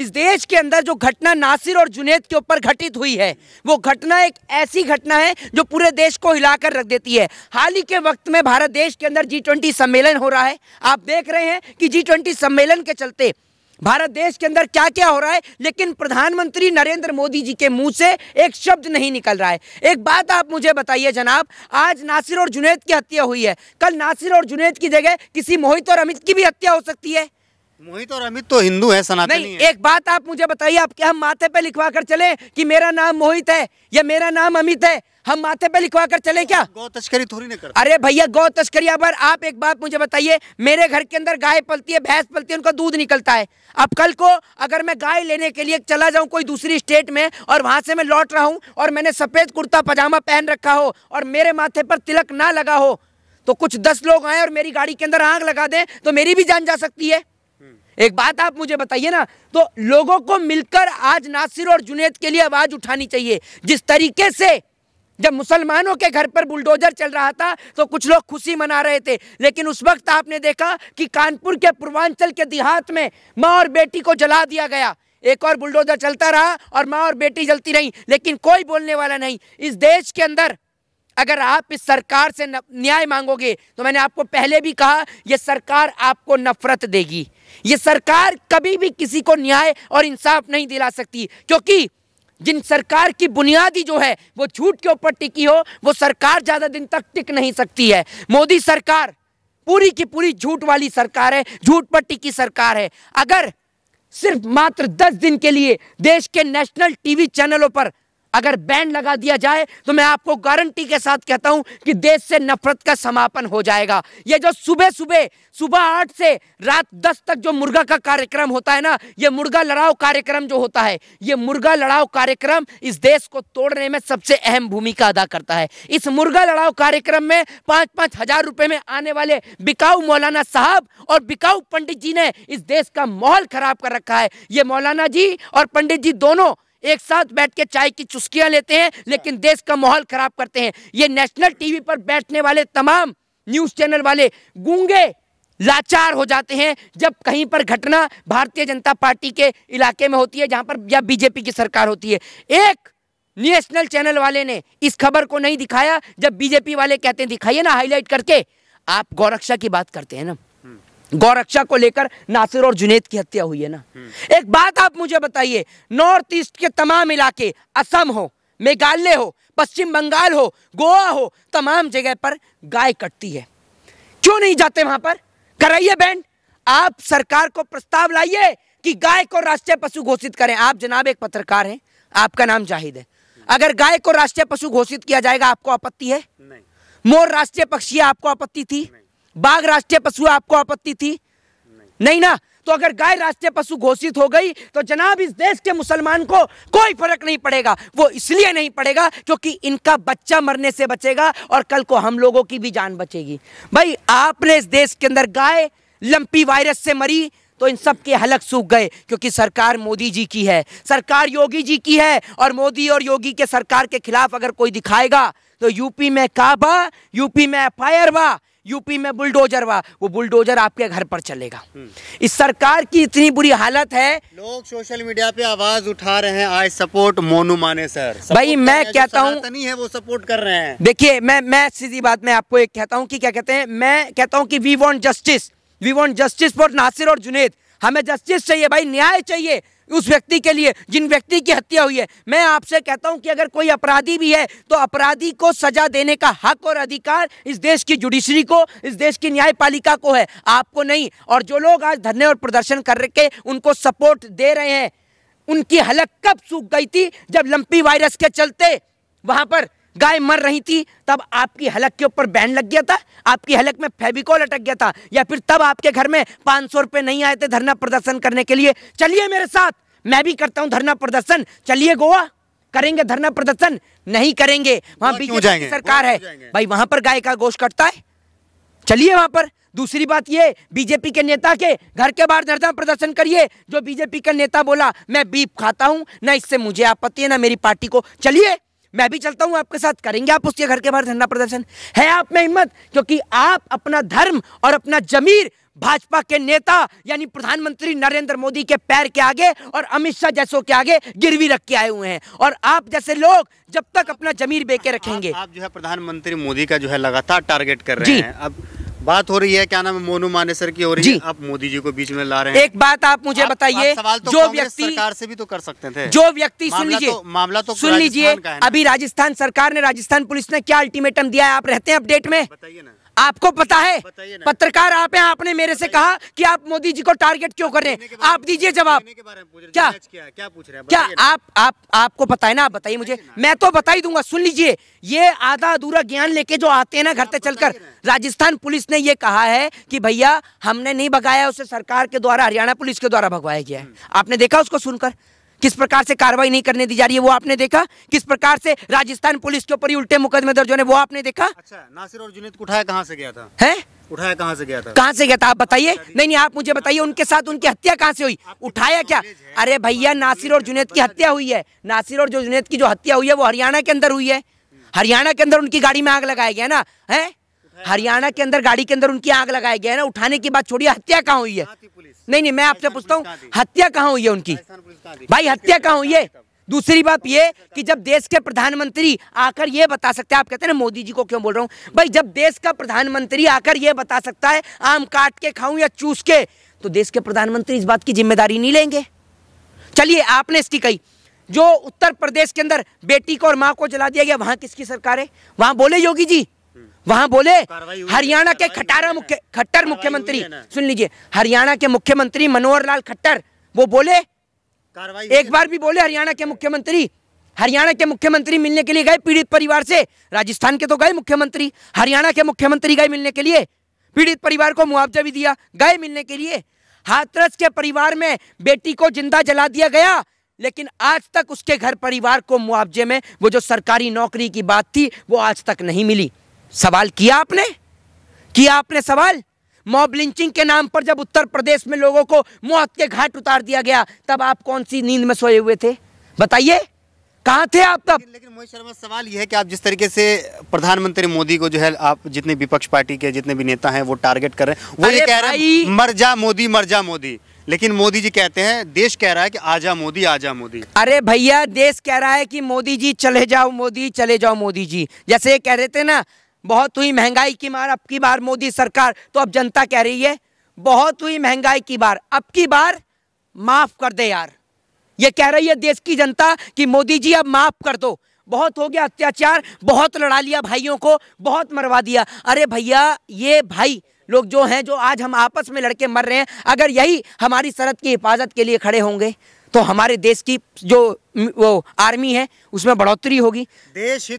इस देश के अंदर जो घटना नासिर और जुनेद के ऊपर घटित हुई है वो घटना एक ऐसी घटना है जो पूरे देश को हिलाकर रख देती है हाल ही के वक्त में भारत देश के अंदर जी ट्वेंटी सम्मेलन हो रहा है आप देख रहे हैं कि जी ट्वेंटी सम्मेलन के चलते भारत देश के अंदर क्या क्या हो रहा है लेकिन प्रधानमंत्री नरेंद्र मोदी जी के मुंह से एक शब्द नहीं निकल रहा है एक बात आप मुझे बताइए जनाब आज नासिर और जुनेद की हत्या हुई है कल नासिर और जुनेद की जगह किसी मोहित और अमित की भी हत्या हो सकती है मोहित और अमित तो हिंदू है सनातनी नहीं है। एक बात आप मुझे बताइए आप क्या हम माथे पे लिखवा कर चले कि मेरा नाम मोहित है या मेरा नाम अमित है हम माथे पे लिखवा कर चले क्या गौ तस्करी थोड़ी नहीं कर अरे भैया गौ तस्करी अब आप एक बात मुझे बताइए मेरे घर के अंदर गाय पलती है भैंस पलती है उनका दूध निकलता है अब कल को अगर मैं गाय लेने के लिए चला जाऊं कोई दूसरी स्टेट में और वहां से मैं लौट रहा हूँ और मैंने सफेद कुर्ता पजामा पहन रखा हो और मेरे माथे पर तिलक ना लगा हो तो कुछ दस लोग आए और मेरी गाड़ी के अंदर आग लगा दे तो मेरी भी जान जा सकती है एक बात आप मुझे बताइए ना तो लोगों को मिलकर आज नासिर और जुनेद के लिए आवाज़ उठानी चाहिए जिस तरीके से जब मुसलमानों के घर पर बुलडोजर चल रहा था तो कुछ लोग खुशी मना रहे थे लेकिन उस वक्त आपने देखा कि कानपुर के पूर्वांचल के देहात में माँ और बेटी को जला दिया गया एक और बुलडोजर चलता रहा और माँ और बेटी जलती रही लेकिन कोई बोलने वाला नहीं इस देश के अंदर अगर आप इस सरकार से न्याय मांगोगे तो मैंने आपको पहले भी कहा यह सरकार आपको नफरत देगी ये सरकार कभी भी किसी को न्याय और इंसाफ नहीं दिला सकती क्योंकि जिन सरकार की बुनियादी जो है वो झूठ के ऊपर टिकी हो वो सरकार ज़्यादा दिन तक टिक नहीं सकती है मोदी सरकार पूरी की पूरी झूठ वाली सरकार है झूठ पर टिकी सरकार है अगर सिर्फ मात्र दस दिन के लिए देश के नेशनल टीवी चैनलों पर अगर बैन लगा दिया जाए तो मैं आपको गारंटी के साथ कहता हूं कि देश से नफरत का समापन हो जाएगा ये जो सुबह सुबह सुबह आठ से रात दस तक जो मुर्गा का कार्यक्रम होता है ना ये मुर्गा लड़ाओ कार्यक्रम जो होता है ये मुर्गा लड़ाओ कार्यक्रम इस देश को तोड़ने में सबसे अहम भूमिका अदा करता है इस मुर्गा लड़ाओ कार्यक्रम में पाँच पाँच हजार रुपए में आने वाले बिकाऊ मौलाना साहब और बिकाऊ पंडित जी ने इस देश का माहौल खराब कर रखा है ये मौलाना जी और पंडित जी दोनों एक साथ बैठ के चाय की चुस्कियां लेते हैं अच्छा। लेकिन देश का माहौल खराब करते हैं ये नेशनल टीवी पर बैठने वाले तमाम न्यूज चैनल वाले गूंगे लाचार हो जाते हैं जब कहीं पर घटना भारतीय जनता पार्टी के इलाके में होती है जहां पर या बीजेपी की सरकार होती है एक नेशनल चैनल वाले ने इस खबर को नहीं दिखाया जब बीजेपी वाले कहते हैं दिखाइए ना हाईलाइट करके आप गौरक्षा की बात करते हैं ना गौरक्षा को लेकर नासिर और जुनेद की हत्या हुई है ना हम्म। एक बात आप मुझे बताइए नॉर्थ ईस्ट के तमाम इलाके असम हो मेघालय हो पश्चिम बंगाल हो गोवा हो तमाम जगह पर गाय कटती है क्यों नहीं जाते वहां पर कराइए बैंड आप सरकार को प्रस्ताव लाइए कि गाय को राष्ट्रीय पशु घोषित करें आप जनाब एक पत्रकार हैं आपका नाम जाहिद है अगर गाय को राष्ट्रीय पशु घोषित किया जाएगा आपको आपत्ति है नहीं मोर राष्ट्रीय पक्षी आपको आपत्ति थी नहीं। बाघ राष्ट्रीय पशु आपको आपत्ति थी नहीं, नहीं ना तो अगर गाय राष्ट्रीय पशु घोषित हो गई तो जनाब इस देश के मुसलमान को कोई फर्क नहीं पड़ेगा वो इसलिए नहीं पड़ेगा क्योंकि इनका बच्चा मरने से बचेगा और कल को हम लोगों की भी जान बचेगी भाई आपने इस देश के अंदर गाय लंपी वायरस से मरी तो इन सब के हलक सूख गए क्योंकि सरकार मोदी जी की है सरकार योगी जी की है और मोदी और योगी के सरकार के खिलाफ अगर कोई दिखाएगा तो यूपी में काबा यूपी में एफ यूपी में बुलडोजर हुआ वो बुलडोजर आपके घर पर चलेगा हम्म। इस सरकार की इतनी बुरी हालत है लोग सोशल मीडिया पे आवाज उठा रहे हैं आई सपोर्ट मोनू माने सर भाई मैं कहता हूँ नहीं है वो सपोर्ट कर रहे हैं देखिए मैं मैं सीधी बात मैं आपको एक कहता हूँ कि क्या कहते हैं मैं कहता हूँ कि we want justice we want justice for Nasir और जुनेद हमें जस्टिस चाहिए भाई न्याय चाहिए उस व्यक्ति के लिए जिन व्यक्ति की हत्या हुई है मैं आपसे कहता हूं कि अगर कोई अपराधी भी है तो अपराधी को सजा देने का हक और अधिकार इस देश की जुडिशरी को इस देश की न्यायपालिका को है आपको नहीं और जो लोग आज धरने और प्रदर्शन करके उनको सपोर्ट दे रहे हैं उनकी हलक कब सूख गई थी जब लंपी वायरस के चलते वहां पर गाय मर रही थी तब आपकी हलक के ऊपर बैन लग गया था आपकी हलक में फेबिकॉल अटक गया था या फिर तब आपके घर में पाँच सौ रुपये नहीं आए थे धरना प्रदर्शन करने के लिए चलिए मेरे साथ मैं भी करता हूँ धरना प्रदर्शन चलिए गोवा करेंगे धरना प्रदर्शन नहीं करेंगे वहाँ बीजेपी की सरकार है भाई वहाँ पर गाय का गोश्त कटता है चलिए वहाँ पर दूसरी बात ये बीजेपी के नेता के घर के बाहर धरना प्रदर्शन करिए जो बीजेपी का नेता बोला मैं बीप खाता हूँ ना इससे मुझे आपत्ति है ना मेरी पार्टी को चलिए मैं भी चलता हूँ आपके साथ करेंगे आप उसके घर के बाहर धरना प्रदर्शन है आप में हिम्मत क्योंकि आप अपना धर्म और अपना जमीर भाजपा के नेता यानी प्रधानमंत्री नरेंद्र मोदी के पैर के आगे और अमित शाह जैसों के आगे गिरवी रख के आए हुए हैं और आप जैसे लोग जब तक अपना जमीर बेके रखेंगे आप, आप जो है प्रधानमंत्री मोदी का जो है लगातार टारगेट कर रहे हैं अब बात हो रही है क्या नाम है मोनू मानेसर की हो रही है आप मोदी जी को बीच में ला रहे हैं एक बात आप मुझे बताइए तो जो व्यक्ति सरकार से भी तो कर सकते थे जो व्यक्ति सुन लीजिए तो, मामला तो सुन लीजिए अभी राजस्थान सरकार ने राजस्थान पुलिस ने क्या अल्टीमेटम दिया है आप रहते हैं अपडेट में बताइए ना आपको पता है पत्रकार आप हैं आपने मेरे से कहा कि आप मोदी जी को टारगेट क्यों कर रहे हैं आप दीजिए जवाब क्या क्या पूछ रहे हैं क्या आप आप आपको पता है ना आप बताइए मुझे मैं तो बता ही दूंगा सुन लीजिए ये आधा अधूरा ज्ञान लेके जो आते हैं ना घर से चलकर राजस्थान पुलिस ने ये कहा है कि भैया हमने नहीं भगाया उसे सरकार के द्वारा हरियाणा पुलिस के द्वारा भगवाया गया है हम्म। आपने देखा उसको सुनकर किस प्रकार से कार्रवाई नहीं करने दी जा रही है वो आपने देखा किस प्रकार से राजस्थान पुलिस के ऊपर उल्टे मुकदमे दर्ज होने वो आपने देखा अच्छा नासिर और जुनेद को उठाया कहाँ से गया था है उठाया कहाँ से गया था कहाँ से गया था आप बताइए नहीं नहीं आप मुझे बताइए उनके साथ उनकी हत्या कहाँ से हुई उठाया क्या अरे भैया नासिर और जुनेद की हत्या हुई है नासिर और जुनेद की जो हत्या हुई है वो हरियाणा के अंदर हुई है हरियाणा के अंदर उनकी गाड़ी में आग लगाया गया ना है हरियाणा के अंदर गाड़ी के अंदर उनकी आग लगाई गई है ना उठाने की बात छोड़िए हत्या कहाँ हुई है नहीं नहीं मैं आपसे पूछता हूँ हत्या कहाँ हुई है उनकी भाई हत्या कहाँ हुई है दूसरी बात ये कि जब देश के प्रधानमंत्री आकर ये बता सकते हैं आप कहते हैं ना मोदी जी को क्यों बोल रहा हूँ भाई जब देश का प्रधानमंत्री आकर ये बता सकता है आम काट के खाऊं या चूस के तो देश के प्रधानमंत्री इस बात की जिम्मेदारी नहीं लेंगे चलिए आपने इसकी कही जो उत्तर प्रदेश के अंदर बेटी को और माँ को जला दिया गया वहां किसकी सरकार है वहां बोले योगी जी वहां बोले हरियाणा के खटारा मुख्य खट्टर मुख्यमंत्री सुन लीजिए हरियाणा के मुख्यमंत्री मनोहर लाल खट्टर वो बोले एक बार भी बोले हरियाणा के मुख्यमंत्री हरियाणा के मुख्यमंत्री मिलने के लिए गए पीड़ित परिवार से राजस्थान के तो गए मुख्यमंत्री हरियाणा के मुख्यमंत्री गए मिलने के लिए पीड़ित परिवार को मुआवजा भी दिया गए मिलने के लिए हाथरस के परिवार में बेटी को जिंदा जला दिया गया लेकिन आज तक उसके घर परिवार को मुआवजे में वो जो सरकारी नौकरी की बात थी वो आज तक नहीं मिली सवाल किया आपने किया आपने सवाल मॉब लिंचिंग के नाम पर जब उत्तर प्रदेश में लोगों को मौत के घाट उतार दिया गया तब आप कौन सी नींद में सोए हुए थे बताइए कहाँ थे आप तब लेकिन मोहित शर्मा सवाल यह है कि आप जिस तरीके से प्रधानमंत्री मोदी को जो है आप जितने विपक्ष पार्टी के जितने भी नेता हैं वो टारगेट कर रहे हैं वो ये कह रहे हैं मर जा मोदी मर जा मोदी लेकिन मोदी जी कहते हैं देश कह रहा है कि आजा मोदी आजा मोदी अरे भैया देश कह रहा है कि मोदी जी चले जाओ मोदी चले जाओ मोदी जी जैसे कह रहे थे ना बहुत हुई महंगाई की मार अब की बार मोदी सरकार तो अब जनता कह रही है बहुत हुई महंगाई की बार अब की बार माफ़ कर दे यार ये कह रही है देश की जनता कि मोदी जी अब माफ़ कर दो बहुत हो गया अत्याचार बहुत लड़ा लिया भाइयों को बहुत मरवा दिया अरे भैया ये भाई लोग जो हैं जो आज हम आपस में लड़के मर रहे हैं अगर यही हमारी सरहद की हिफाजत के लिए खड़े होंगे तो हमारे देश की जो वो आर्मी है उसमें बढ़ोतरी होगी देश